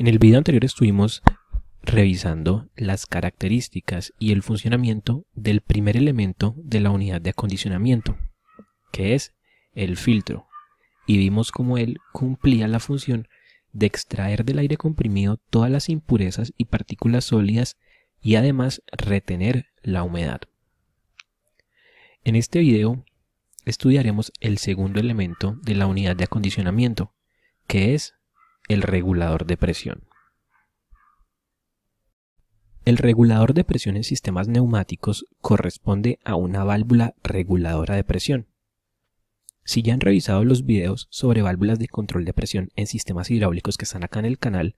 En el video anterior estuvimos revisando las características y el funcionamiento del primer elemento de la unidad de acondicionamiento, que es el filtro, y vimos cómo él cumplía la función de extraer del aire comprimido todas las impurezas y partículas sólidas y además retener la humedad. En este video estudiaremos el segundo elemento de la unidad de acondicionamiento, que es el regulador de presión. El regulador de presión en sistemas neumáticos corresponde a una válvula reguladora de presión. Si ya han revisado los videos sobre válvulas de control de presión en sistemas hidráulicos que están acá en el canal,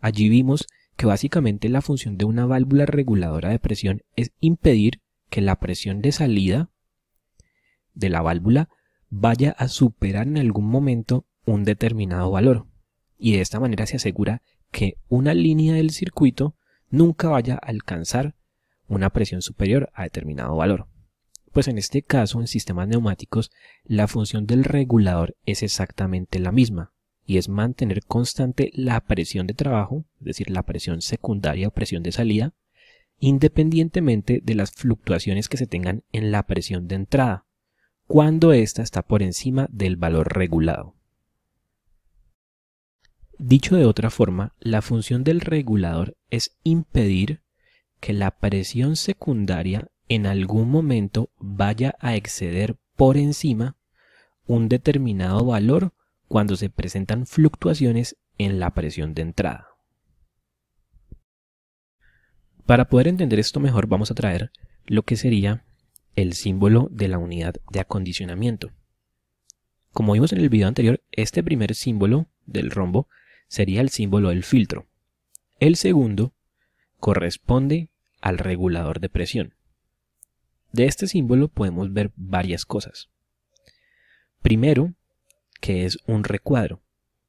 allí vimos que básicamente la función de una válvula reguladora de presión es impedir que la presión de salida de la válvula vaya a superar en algún momento un determinado valor y de esta manera se asegura que una línea del circuito nunca vaya a alcanzar una presión superior a determinado valor. Pues en este caso, en sistemas neumáticos, la función del regulador es exactamente la misma, y es mantener constante la presión de trabajo, es decir, la presión secundaria o presión de salida, independientemente de las fluctuaciones que se tengan en la presión de entrada, cuando ésta está por encima del valor regulado. Dicho de otra forma, la función del regulador es impedir que la presión secundaria en algún momento vaya a exceder por encima un determinado valor cuando se presentan fluctuaciones en la presión de entrada. Para poder entender esto mejor vamos a traer lo que sería el símbolo de la unidad de acondicionamiento. Como vimos en el video anterior, este primer símbolo del rombo sería el símbolo del filtro. El segundo corresponde al regulador de presión. De este símbolo podemos ver varias cosas. Primero, que es un recuadro,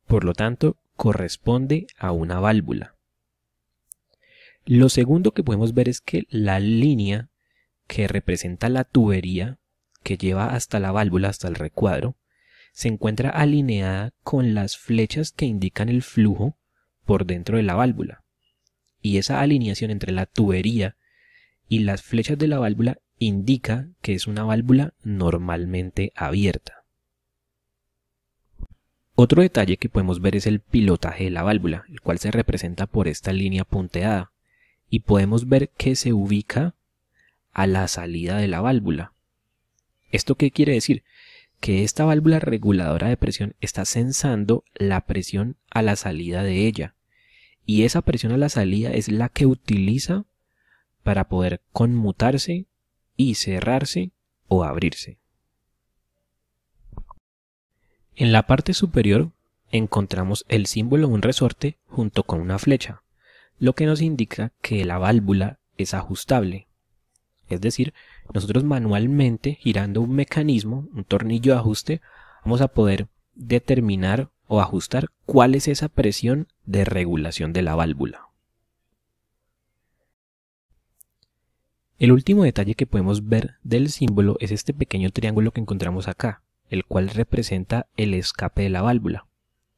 por lo tanto corresponde a una válvula. Lo segundo que podemos ver es que la línea que representa la tubería que lleva hasta la válvula, hasta el recuadro, se encuentra alineada con las flechas que indican el flujo por dentro de la válvula. Y esa alineación entre la tubería y las flechas de la válvula indica que es una válvula normalmente abierta. Otro detalle que podemos ver es el pilotaje de la válvula, el cual se representa por esta línea punteada, y podemos ver que se ubica a la salida de la válvula. ¿Esto qué quiere decir? que esta válvula reguladora de presión está sensando la presión a la salida de ella. Y esa presión a la salida es la que utiliza para poder conmutarse y cerrarse o abrirse. En la parte superior encontramos el símbolo de un resorte junto con una flecha, lo que nos indica que la válvula es ajustable. Es decir, nosotros manualmente, girando un mecanismo, un tornillo de ajuste, vamos a poder determinar o ajustar cuál es esa presión de regulación de la válvula. El último detalle que podemos ver del símbolo es este pequeño triángulo que encontramos acá, el cual representa el escape de la válvula.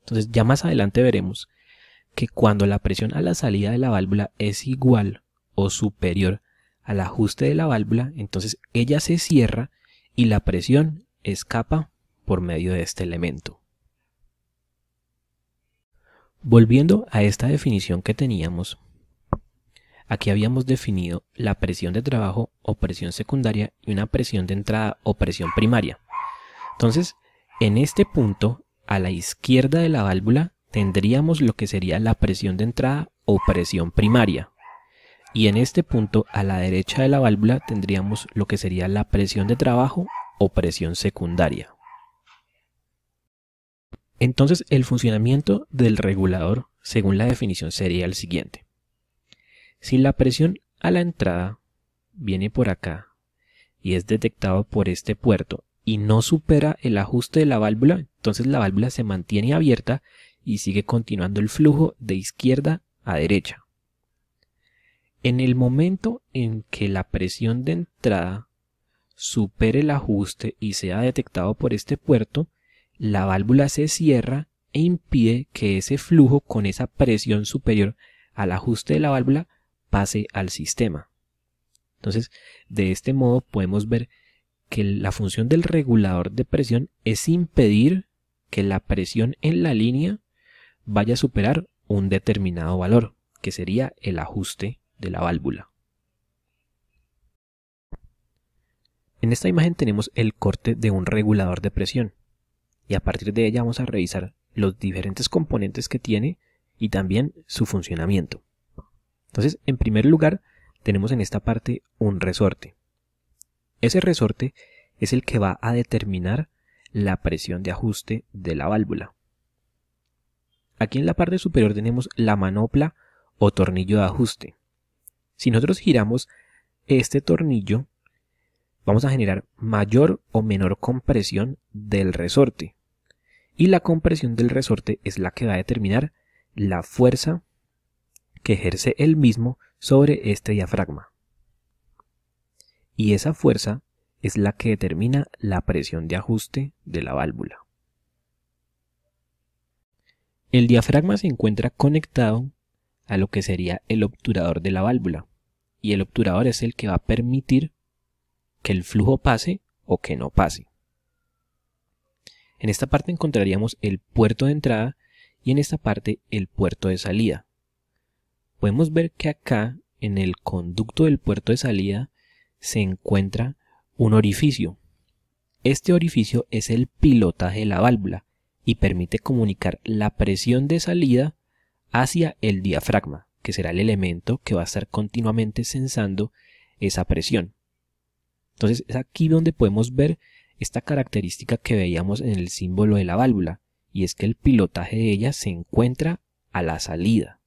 Entonces ya más adelante veremos que cuando la presión a la salida de la válvula es igual o superior al ajuste de la válvula, entonces ella se cierra y la presión escapa por medio de este elemento. Volviendo a esta definición que teníamos, aquí habíamos definido la presión de trabajo o presión secundaria y una presión de entrada o presión primaria. Entonces, en este punto, a la izquierda de la válvula, tendríamos lo que sería la presión de entrada o presión primaria y en este punto a la derecha de la válvula tendríamos lo que sería la presión de trabajo o presión secundaria. Entonces el funcionamiento del regulador según la definición sería el siguiente. Si la presión a la entrada viene por acá y es detectado por este puerto y no supera el ajuste de la válvula, entonces la válvula se mantiene abierta y sigue continuando el flujo de izquierda a derecha. En el momento en que la presión de entrada supere el ajuste y sea detectado por este puerto, la válvula se cierra e impide que ese flujo con esa presión superior al ajuste de la válvula pase al sistema. Entonces, de este modo podemos ver que la función del regulador de presión es impedir que la presión en la línea vaya a superar un determinado valor, que sería el ajuste de la válvula. En esta imagen tenemos el corte de un regulador de presión y a partir de ella vamos a revisar los diferentes componentes que tiene y también su funcionamiento. Entonces, en primer lugar, tenemos en esta parte un resorte. Ese resorte es el que va a determinar la presión de ajuste de la válvula. Aquí en la parte superior tenemos la manopla o tornillo de ajuste. Si nosotros giramos este tornillo, vamos a generar mayor o menor compresión del resorte. Y la compresión del resorte es la que va a determinar la fuerza que ejerce el mismo sobre este diafragma. Y esa fuerza es la que determina la presión de ajuste de la válvula. El diafragma se encuentra conectado a lo que sería el obturador de la válvula, y el obturador es el que va a permitir que el flujo pase o que no pase. En esta parte encontraríamos el puerto de entrada y en esta parte el puerto de salida. Podemos ver que acá en el conducto del puerto de salida se encuentra un orificio. Este orificio es el pilotaje de la válvula y permite comunicar la presión de salida hacia el diafragma que será el elemento que va a estar continuamente sensando esa presión. Entonces es aquí donde podemos ver esta característica que veíamos en el símbolo de la válvula, y es que el pilotaje de ella se encuentra a la salida.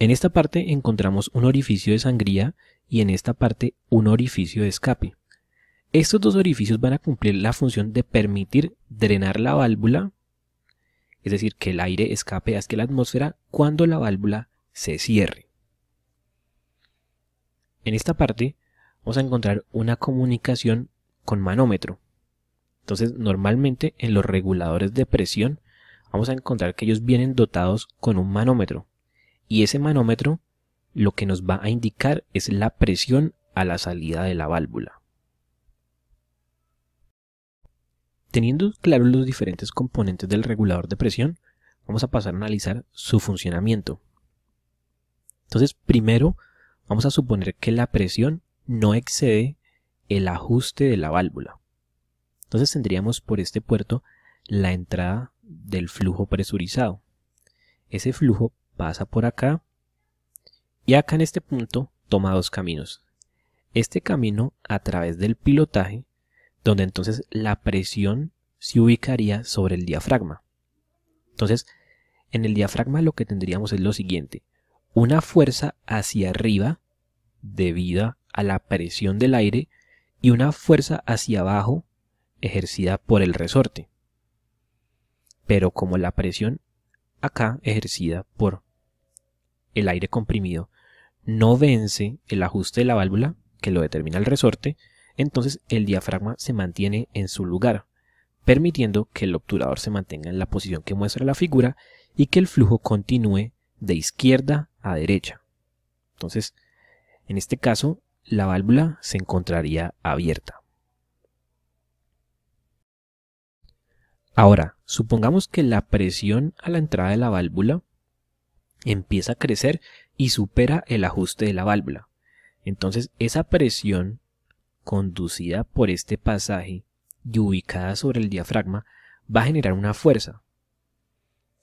En esta parte encontramos un orificio de sangría y en esta parte un orificio de escape. Estos dos orificios van a cumplir la función de permitir drenar la válvula es decir, que el aire escape hacia la atmósfera cuando la válvula se cierre. En esta parte vamos a encontrar una comunicación con manómetro. Entonces, normalmente en los reguladores de presión vamos a encontrar que ellos vienen dotados con un manómetro. Y ese manómetro lo que nos va a indicar es la presión a la salida de la válvula. Teniendo claros los diferentes componentes del regulador de presión, vamos a pasar a analizar su funcionamiento. Entonces, primero, vamos a suponer que la presión no excede el ajuste de la válvula. Entonces tendríamos por este puerto la entrada del flujo presurizado. Ese flujo pasa por acá y acá en este punto toma dos caminos. Este camino a través del pilotaje donde entonces la presión se ubicaría sobre el diafragma. Entonces, en el diafragma lo que tendríamos es lo siguiente, una fuerza hacia arriba debida a la presión del aire y una fuerza hacia abajo ejercida por el resorte. Pero como la presión acá ejercida por el aire comprimido no vence el ajuste de la válvula que lo determina el resorte, entonces el diafragma se mantiene en su lugar, permitiendo que el obturador se mantenga en la posición que muestra la figura y que el flujo continúe de izquierda a derecha. Entonces, en este caso, la válvula se encontraría abierta. Ahora, supongamos que la presión a la entrada de la válvula empieza a crecer y supera el ajuste de la válvula. Entonces, esa presión conducida por este pasaje y ubicada sobre el diafragma, va a generar una fuerza.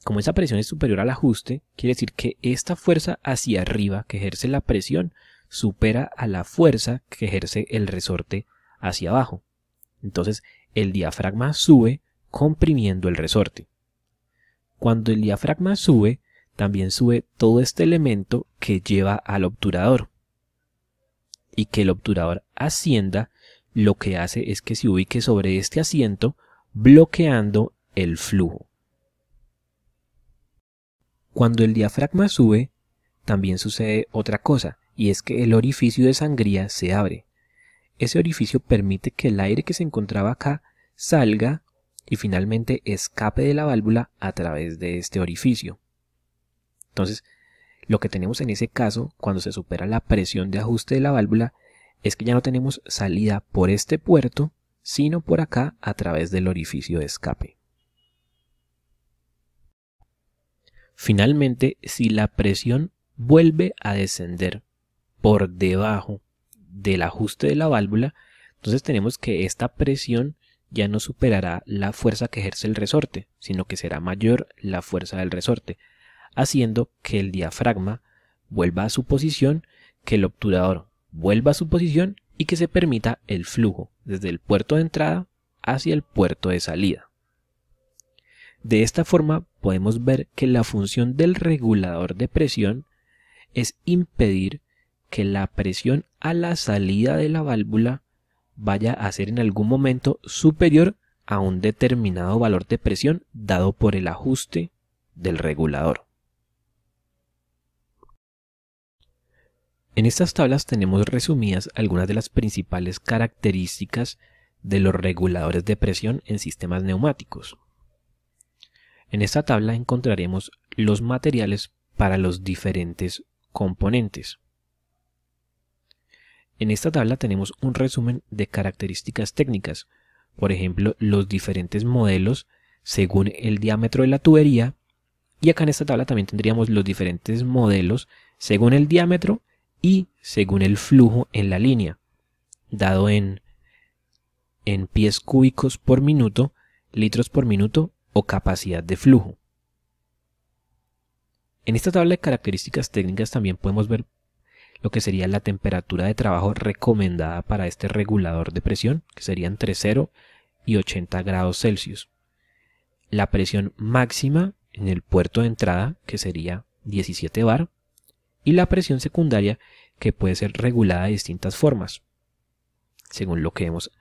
Como esa presión es superior al ajuste, quiere decir que esta fuerza hacia arriba que ejerce la presión supera a la fuerza que ejerce el resorte hacia abajo. Entonces, el diafragma sube comprimiendo el resorte. Cuando el diafragma sube, también sube todo este elemento que lleva al obturador y que el obturador ascienda, lo que hace es que se ubique sobre este asiento bloqueando el flujo. Cuando el diafragma sube, también sucede otra cosa, y es que el orificio de sangría se abre. Ese orificio permite que el aire que se encontraba acá salga y finalmente escape de la válvula a través de este orificio. Entonces, lo que tenemos en ese caso, cuando se supera la presión de ajuste de la válvula, es que ya no tenemos salida por este puerto, sino por acá a través del orificio de escape. Finalmente, si la presión vuelve a descender por debajo del ajuste de la válvula, entonces tenemos que esta presión ya no superará la fuerza que ejerce el resorte, sino que será mayor la fuerza del resorte haciendo que el diafragma vuelva a su posición, que el obturador vuelva a su posición y que se permita el flujo desde el puerto de entrada hacia el puerto de salida. De esta forma podemos ver que la función del regulador de presión es impedir que la presión a la salida de la válvula vaya a ser en algún momento superior a un determinado valor de presión dado por el ajuste del regulador. En estas tablas tenemos resumidas algunas de las principales características de los reguladores de presión en sistemas neumáticos. En esta tabla encontraremos los materiales para los diferentes componentes. En esta tabla tenemos un resumen de características técnicas, por ejemplo, los diferentes modelos según el diámetro de la tubería, y acá en esta tabla también tendríamos los diferentes modelos según el diámetro y según el flujo en la línea, dado en, en pies cúbicos por minuto, litros por minuto o capacidad de flujo. En esta tabla de características técnicas también podemos ver lo que sería la temperatura de trabajo recomendada para este regulador de presión, que sería entre 0 y 80 grados Celsius. La presión máxima en el puerto de entrada, que sería 17 bar, y la presión secundaria que puede ser regulada de distintas formas, según lo que vemos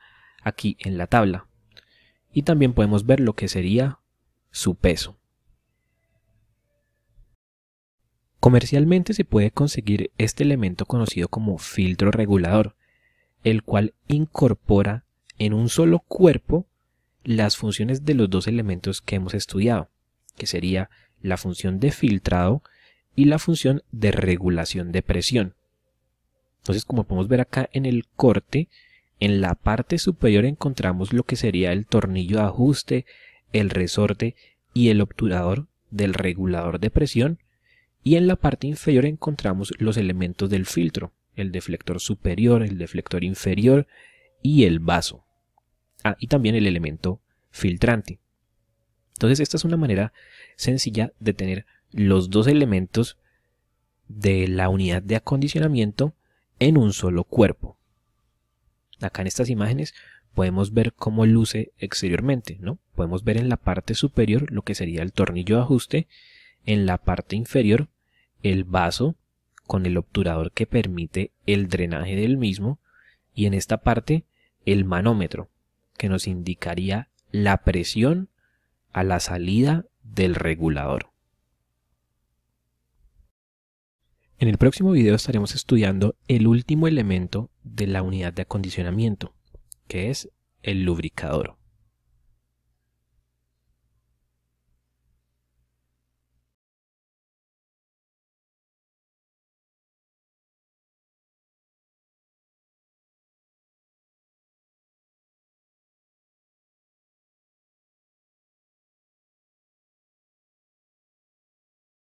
aquí en la tabla. Y también podemos ver lo que sería su peso. Comercialmente se puede conseguir este elemento conocido como filtro regulador, el cual incorpora en un solo cuerpo las funciones de los dos elementos que hemos estudiado, que sería la función de filtrado y la función de regulación de presión. Entonces, como podemos ver acá en el corte, en la parte superior encontramos lo que sería el tornillo de ajuste, el resorte y el obturador del regulador de presión, y en la parte inferior encontramos los elementos del filtro, el deflector superior, el deflector inferior y el vaso. Ah, y también el elemento filtrante. Entonces esta es una manera sencilla de tener los dos elementos de la unidad de acondicionamiento en un solo cuerpo. Acá en estas imágenes podemos ver cómo luce exteriormente, ¿no? Podemos ver en la parte superior lo que sería el tornillo de ajuste, en la parte inferior el vaso con el obturador que permite el drenaje del mismo y en esta parte el manómetro que nos indicaría la presión a la salida del regulador. En el próximo video estaremos estudiando el último elemento de la unidad de acondicionamiento, que es el lubricador.